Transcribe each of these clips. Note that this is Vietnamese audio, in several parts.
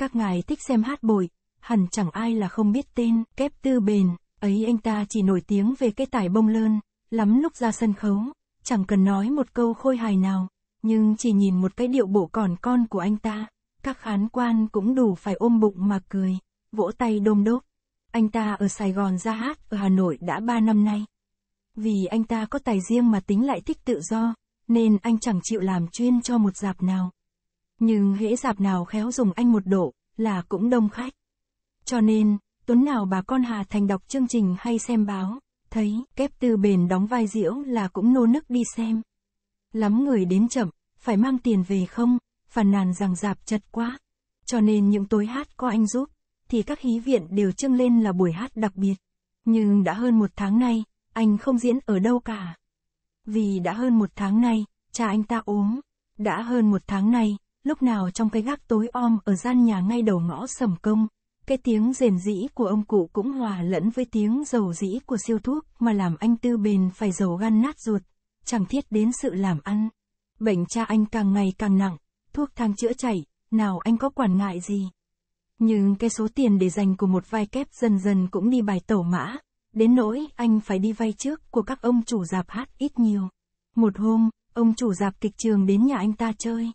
các ngài thích xem hát bội, hẳn chẳng ai là không biết tên, kép tư bền, ấy anh ta chỉ nổi tiếng về cái tải bông lơn, lắm lúc ra sân khấu, chẳng cần nói một câu khôi hài nào, nhưng chỉ nhìn một cái điệu bộ còn con của anh ta, các khán quan cũng đủ phải ôm bụng mà cười, vỗ tay đôm đốp. Anh ta ở Sài Gòn ra hát ở Hà Nội đã 3 năm nay. Vì anh ta có tài riêng mà tính lại thích tự do, nên anh chẳng chịu làm chuyên cho một dạp nào. Nhưng hễ dạp nào khéo dùng anh một độ, là cũng đông khách. Cho nên, tuấn nào bà con Hà Thành đọc chương trình hay xem báo, thấy kép tư bền đóng vai diễu là cũng nô nức đi xem. Lắm người đến chậm, phải mang tiền về không, phàn nàn rằng dạp chật quá. Cho nên những tối hát có anh giúp, thì các hí viện đều trưng lên là buổi hát đặc biệt. Nhưng đã hơn một tháng nay, anh không diễn ở đâu cả. Vì đã hơn một tháng nay, cha anh ta ốm. Đã hơn một tháng nay, lúc nào trong cái gác tối om ở gian nhà ngay đầu ngõ sầm công, cái tiếng rền rĩ của ông cụ cũng hòa lẫn với tiếng dầu rĩ của siêu thuốc mà làm anh Tư Bền phải dầu gan nát ruột, chẳng thiết đến sự làm ăn. Bệnh cha anh càng ngày càng nặng, thuốc thang chữa chảy, nào anh có quản ngại gì. Nhưng cái số tiền để dành của một vai kép dần dần cũng đi bài tổ mã, đến nỗi anh phải đi vay trước của các ông chủ dạp hát ít nhiều. Một hôm, ông chủ dạp kịch trường đến nhà anh ta chơi.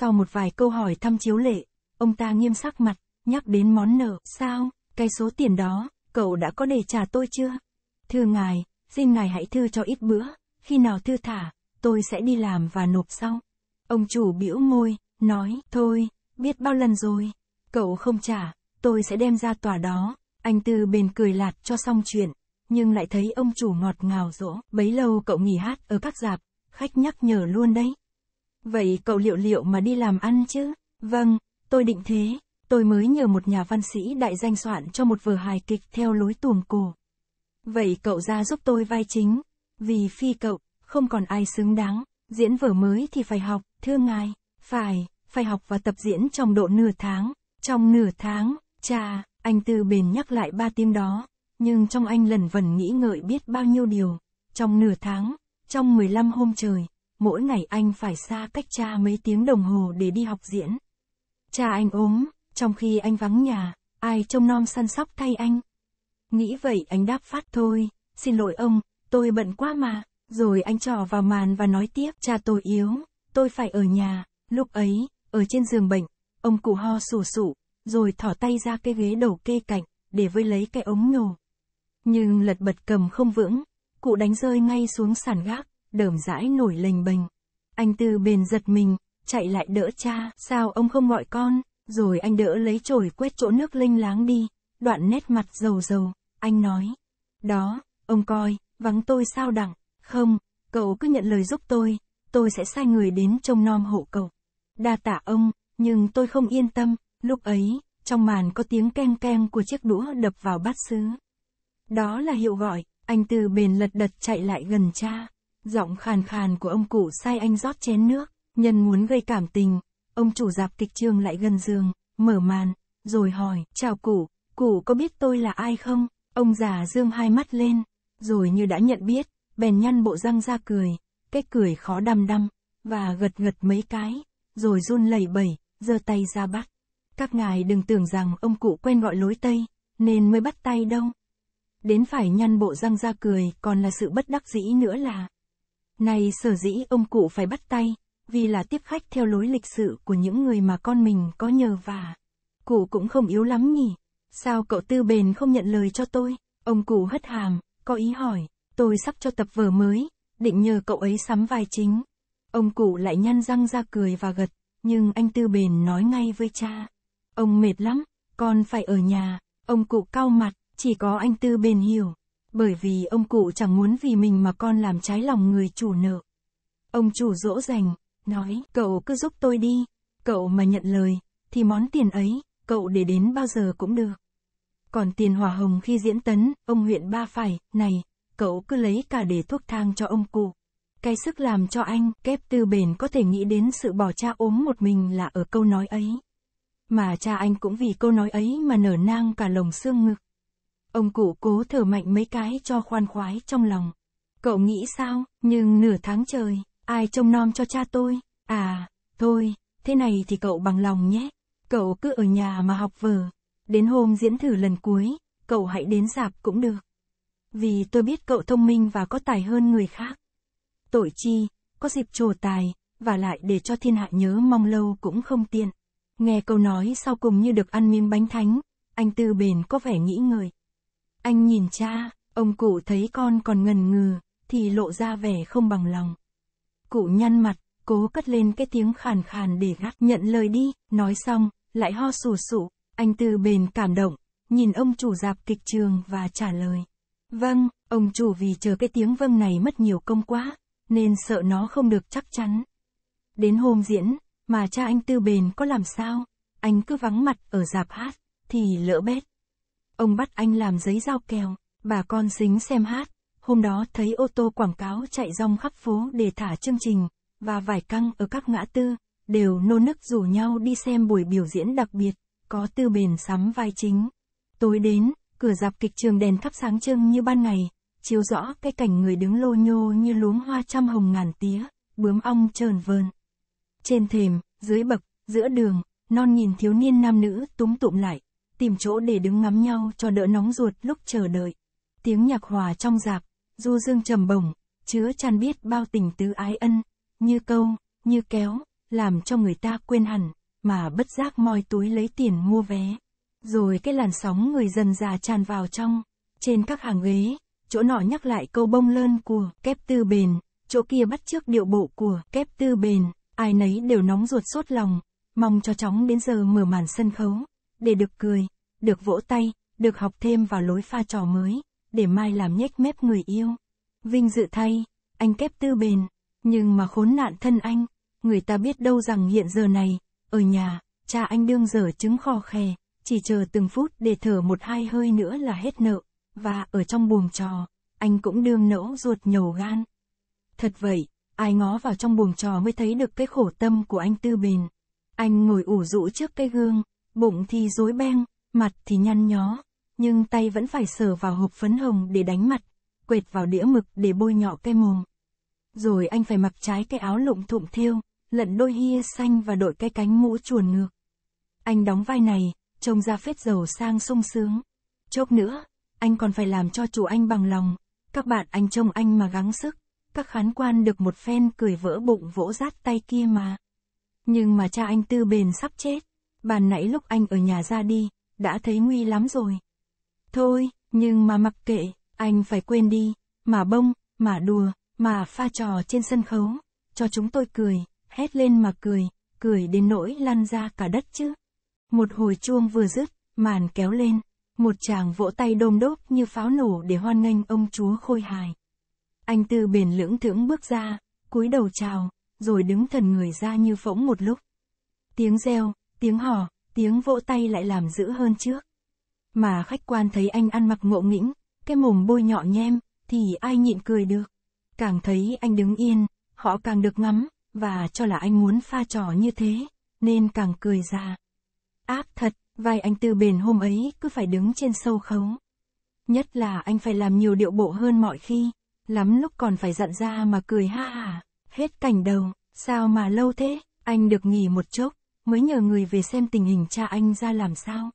Sau một vài câu hỏi thăm chiếu lệ, ông ta nghiêm sắc mặt, nhắc đến món nợ, sao, cái số tiền đó, cậu đã có để trả tôi chưa? Thưa ngài, xin ngài hãy thư cho ít bữa, khi nào thư thả, tôi sẽ đi làm và nộp sau. Ông chủ bĩu môi, nói, thôi, biết bao lần rồi, cậu không trả, tôi sẽ đem ra tòa đó. Anh Tư bền cười lạt cho xong chuyện, nhưng lại thấy ông chủ ngọt ngào rỗ, bấy lâu cậu nghỉ hát ở các dạp, khách nhắc nhở luôn đấy. Vậy cậu liệu liệu mà đi làm ăn chứ? Vâng, tôi định thế. Tôi mới nhờ một nhà văn sĩ đại danh soạn cho một vở hài kịch theo lối tuồng cổ. Vậy cậu ra giúp tôi vai chính. Vì phi cậu, không còn ai xứng đáng. Diễn vở mới thì phải học, thưa ngài. Phải, phải học và tập diễn trong độ nửa tháng. Trong nửa tháng, cha, anh Tư bền nhắc lại ba tim đó. Nhưng trong anh lần vần nghĩ ngợi biết bao nhiêu điều. Trong nửa tháng, trong 15 hôm trời, mỗi ngày anh phải xa cách cha mấy tiếng đồng hồ để đi học diễn. Cha anh ốm, trong khi anh vắng nhà, ai trông nom săn sóc thay anh. Nghĩ vậy anh đáp phát thôi, xin lỗi ông, tôi bận quá mà, rồi anh trỏ vào màn và nói tiếp, cha tôi yếu, tôi phải ở nhà, lúc ấy, ở trên giường bệnh, ông cụ ho sù sụ, rồi thỏ tay ra cái ghế đầu kê cạnh, để với lấy cái ống nhổ. Nhưng lật bật cầm không vững, cụ đánh rơi ngay xuống sàn gác, đờm rãi nổi lềnh bềnh. Anh Tư bền giật mình, chạy lại đỡ cha, sao ông không gọi con, rồi anh đỡ lấy chổi quét chỗ nước linh láng đi, đoạn nét mặt dầu dầu, anh nói. Đó, ông coi, vắng tôi sao đặng, không, cậu cứ nhận lời giúp tôi, tôi sẽ sai người đến trông nom hộ cậu. Đa tạ ông, nhưng tôi không yên tâm, lúc ấy, trong màn có tiếng keng keng của chiếc đũa đập vào bát sứ. Đó là hiệu gọi, anh Tư bền lật đật chạy lại gần cha. Giọng khàn khàn của ông cụ sai anh rót chén nước, nhân muốn gây cảm tình, ông chủ dạp kịch trường lại gần giường, mở màn, rồi hỏi, chào cụ, cụ có biết tôi là ai không? Ông già dương hai mắt lên, rồi như đã nhận biết, bèn nhăn bộ răng ra cười, cái cười khó đăm đăm, và gật gật mấy cái, rồi run lẩy bẩy, giơ tay ra bắt. Các ngài đừng tưởng rằng ông cụ quen gọi lối Tây, nên mới bắt tay đâu. Đến phải nhăn bộ răng ra cười còn là sự bất đắc dĩ nữa là, này sở dĩ ông cụ phải bắt tay, vì là tiếp khách theo lối lịch sự của những người mà con mình có nhờ và Cụ cũng không yếu lắm nhỉ, sao cậu tư bền không nhận lời cho tôi, ông cụ hất hàm, có ý hỏi, tôi sắp cho tập vở mới, định nhờ cậu ấy sắm vai chính. Ông cụ lại nhăn răng ra cười và gật, nhưng anh tư bền nói ngay với cha. Ông mệt lắm, con phải ở nhà, ông cụ cao mặt, chỉ có anh tư bền hiểu. Bởi vì ông cụ chẳng muốn vì mình mà con làm trái lòng người chủ nợ. Ông chủ dỗ dành, nói, cậu cứ giúp tôi đi, cậu mà nhận lời, thì món tiền ấy, cậu để đến bao giờ cũng được. Còn tiền hỏa hồng khi diễn tấn, ông huyện ba phải, này, cậu cứ lấy cả để thuốc thang cho ông cụ. Cái sức làm cho anh, kép tư bền có thể nghĩ đến sự bỏ cha ốm một mình là ở câu nói ấy. Mà cha anh cũng vì câu nói ấy mà nở nang cả lồng xương ngực. Ông cụ cố thở mạnh mấy cái cho khoan khoái trong lòng. Cậu nghĩ sao, nhưng nửa tháng trời, ai trông nom cho cha tôi? À, thôi, thế này thì cậu bằng lòng nhé. Cậu cứ ở nhà mà học vở. Đến hôm diễn thử lần cuối, cậu hãy đến dạp cũng được. Vì tôi biết cậu thông minh và có tài hơn người khác. Tội chi, có dịp trổ tài, và lại để cho thiên hạ nhớ mong lâu cũng không tiện. Nghe câu nói sau cùng như được ăn miếng bánh thánh, anh Tư Bền có vẻ nghĩ người. Anh nhìn cha, ông cụ thấy con còn ngần ngừ, thì lộ ra vẻ không bằng lòng. Cụ nhăn mặt, cố cất lên cái tiếng khàn khàn để gác nhận lời đi, nói xong, lại ho sù sụ, anh Tư bền cảm động, nhìn ông chủ dạp kịch trường và trả lời. Vâng, ông chủ vì chờ cái tiếng vâng này mất nhiều công quá, nên sợ nó không được chắc chắn. Đến hôm diễn, mà cha anh Tư bền có làm sao, anh cứ vắng mặt ở dạp hát, thì lỡ bét. Ông bắt anh làm giấy giao kèo, bà con xính xem hát. Hôm đó thấy ô tô quảng cáo chạy rong khắp phố để thả chương trình, và vài căng ở các ngã tư, đều nô nức rủ nhau đi xem buổi biểu diễn đặc biệt, có tư bền sắm vai chính. Tối đến, cửa dạp kịch trường đèn thắp sáng trưng như ban ngày, chiếu rõ cái cảnh người đứng lô nhô như luống hoa trăm hồng ngàn tía, bướm ong trờn vơn. Trên thềm, dưới bậc, giữa đường, non nhìn thiếu niên nam nữ túm tụm lại, tìm chỗ để đứng ngắm nhau cho đỡ nóng ruột lúc chờ đợi. Tiếng nhạc hòa trong dạp, du dương trầm bổng, chứa chan biết bao tình tứ ái ân, như câu, như kéo, làm cho người ta quên hẳn, mà bất giác moi túi lấy tiền mua vé. Rồi cái làn sóng người dần già tràn vào trong, trên các hàng ghế, chỗ nọ nhắc lại câu bông lơn của kép tư bền, chỗ kia bắt trước điệu bộ của kép tư bền, ai nấy đều nóng ruột sốt lòng, mong cho chóng đến giờ mở màn sân khấu, để được cười, được vỗ tay, được học thêm vào lối pha trò mới, để mai làm nhếch mép người yêu. Vinh dự thay, anh kép tư bền, nhưng mà khốn nạn thân anh, người ta biết đâu rằng hiện giờ này, ở nhà, cha anh đương dở chứng khò khè, chỉ chờ từng phút để thở một hai hơi nữa là hết nợ, và ở trong buồng trò, anh cũng đương nỗ ruột nhổ gan. Thật vậy, ai ngó vào trong buồng trò mới thấy được cái khổ tâm của anh tư bền. Anh ngồi ủ rũ trước cái gương, bụng thì rối beng, Mặt thì nhăn nhó, nhưng tay vẫn phải sờ vào hộp phấn hồng để đánh mặt, quệt vào đĩa mực để bôi nhọ cái mồm. Rồi anh phải mặc trái cái áo lụng thụm thiêu, lận đôi hia xanh và đội cái cánh mũ chuồn ngược. Anh đóng vai này, trông ra phết dầu sang sung sướng. Chốc nữa, anh còn phải làm cho chủ anh bằng lòng, các bạn anh trông anh mà gắng sức, các khán quan được một phen cười vỡ bụng vỗ rát tay kia mà. Nhưng mà cha anh tư bền sắp chết, bàn nãy lúc anh ở nhà ra đi, đã thấy nguy lắm rồi. Thôi, nhưng mà mặc kệ, anh phải quên đi, mà bông, mà đùa, mà pha trò trên sân khấu, cho chúng tôi cười, hét lên mà cười, cười đến nỗi lăn ra cả đất chứ. Một hồi chuông vừa dứt, màn kéo lên, một chàng vỗ tay đôm đốp như pháo nổ để hoan nghênh ông chúa khôi hài. Anh Tư bền lưỡng thưỡng bước ra, cúi đầu chào, rồi đứng thần người ra như phỗng một lúc. Tiếng reo, tiếng hò, tiếng vỗ tay lại làm dữ hơn trước. Mà khách quan thấy anh ăn mặc ngộ nghĩnh, cái mồm bôi nhọ nhem, thì ai nhịn cười được. Càng thấy anh đứng yên, họ càng được ngắm, và cho là anh muốn pha trò như thế, nên càng cười ra. Áp thật, vai anh Tư Bền hôm ấy cứ phải đứng trên sâu khấu. Nhất là anh phải làm nhiều điệu bộ hơn mọi khi, lắm lúc còn phải giận ra mà cười ha hả, hết cảnh đầu, sao mà lâu thế, anh được nghỉ một chốc, mới nhờ người về xem tình hình cha anh ra làm sao.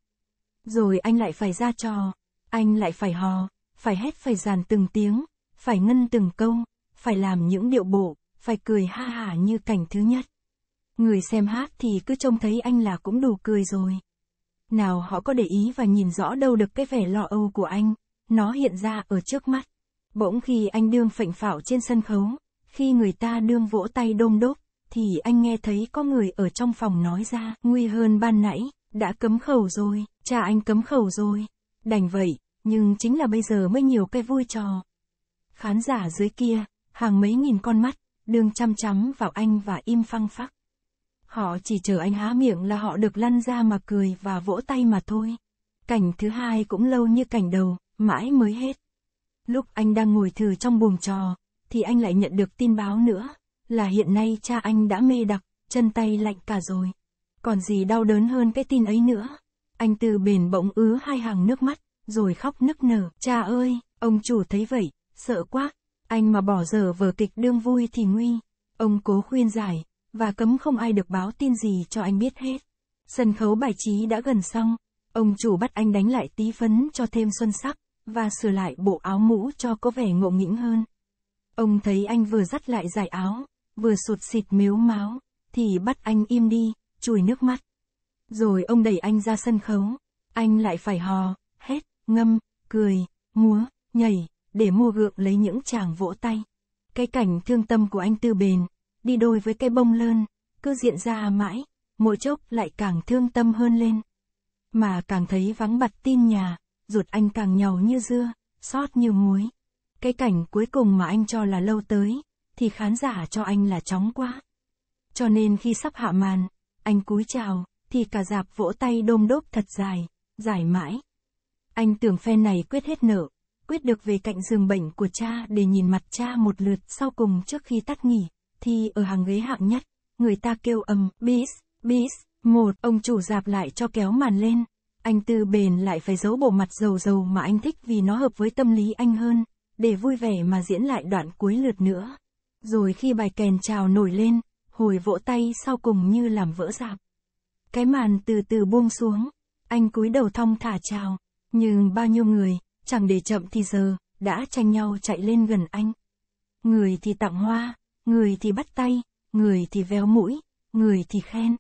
Rồi anh lại phải ra trò, anh lại phải hò, phải hét phải giàn từng tiếng, phải ngân từng câu, phải làm những điệu bộ, phải cười ha hả như cảnh thứ nhất. Người xem hát thì cứ trông thấy anh là cũng đủ cười rồi. Nào họ có để ý và nhìn rõ đâu được cái vẻ lo âu của anh, nó hiện ra ở trước mắt. Bỗng khi anh đương phệnh phảo trên sân khấu, khi người ta đương vỗ tay đôm đốp, thì anh nghe thấy có người ở trong phòng nói ra, nguy hơn ban nãy, đã cấm khẩu rồi, cha anh cấm khẩu rồi. Đành vậy, nhưng chính là bây giờ mới nhiều cái vui trò. Khán giả dưới kia, hàng mấy nghìn con mắt, đương chăm chắm vào anh và im phăng phắc. Họ chỉ chờ anh há miệng là họ được lăn ra mà cười và vỗ tay mà thôi. Cảnh thứ hai cũng lâu như cảnh đầu, mãi mới hết. Lúc anh đang ngồi thử trong buồng trò, thì anh lại nhận được tin báo nữa là hiện nay cha anh đã mê đặc, chân tay lạnh cả rồi. Còn gì đau đớn hơn cái tin ấy nữa. Anh Tư bền bỗng ứ hai hàng nước mắt, rồi khóc nức nở. Cha ơi, ông chủ thấy vậy, sợ quá. Anh mà bỏ giờ vở kịch đương vui thì nguy. Ông cố khuyên giải, và cấm không ai được báo tin gì cho anh biết hết. Sân khấu bài trí đã gần xong, ông chủ bắt anh đánh lại tí phấn cho thêm xuân sắc, và sửa lại bộ áo mũ cho có vẻ ngộ nghĩnh hơn. Ông thấy anh vừa dắt lại giải áo, vừa sụt xịt miếu máu, thì bắt anh im đi, chùi nước mắt. Rồi ông đẩy anh ra sân khấu, anh lại phải hò, hết ngâm, cười, múa, nhảy, để mua gượng lấy những chàng vỗ tay. Cái cảnh thương tâm của anh tư bền, đi đôi với cái bông lơn, cứ diện ra mãi, mỗi chốc lại càng thương tâm hơn lên. Mà càng thấy vắng bặt tin nhà, ruột anh càng nhàu như dưa, xót như muối. Cái cảnh cuối cùng mà anh cho là lâu tới, thì khán giả cho anh là chóng quá. Cho nên khi sắp hạ màn, anh cúi chào, thì cả dạp vỗ tay đôm đốp thật dài, dài mãi. Anh tưởng phe này quyết hết nợ, quyết được về cạnh giường bệnh của cha để nhìn mặt cha một lượt sau cùng trước khi tắt nghỉ, thì ở hàng ghế hạng nhất, người ta kêu ầm, bis, bis, một, ông chủ dạp lại cho kéo màn lên. Anh tư bền lại phải giấu bộ mặt dầu dầu mà anh thích vì nó hợp với tâm lý anh hơn, để vui vẻ mà diễn lại đoạn cuối lượt nữa. Rồi khi bài kèn trào nổi lên, hồi vỗ tay sau cùng như làm vỡ dạp. Cái màn từ từ buông xuống, anh cúi đầu thong thả chào, nhưng bao nhiêu người, chẳng để chậm thì giờ, đã tranh nhau chạy lên gần anh. Người thì tặng hoa, người thì bắt tay, người thì véo mũi, người thì khen.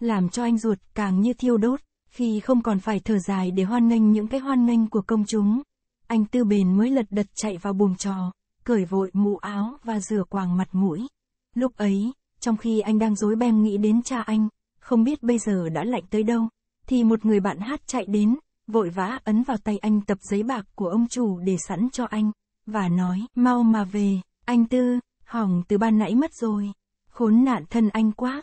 Làm cho anh ruột càng như thiêu đốt, khi không còn phải thở dài để hoan nghênh những cái hoan nghênh của công chúng. Anh tư bền mới lật đật chạy vào buồng trò cởi vội mũ áo và rửa quàng mặt mũi. Lúc ấy, trong khi anh đang dối bem nghĩ đến cha anh, không biết bây giờ đã lạnh tới đâu, thì một người bạn hát chạy đến, vội vã ấn vào tay anh tập giấy bạc của ông chủ để sẵn cho anh, và nói, mau mà về, anh Tư, hỏng từ ban nãy mất rồi, khốn nạn thân anh quá.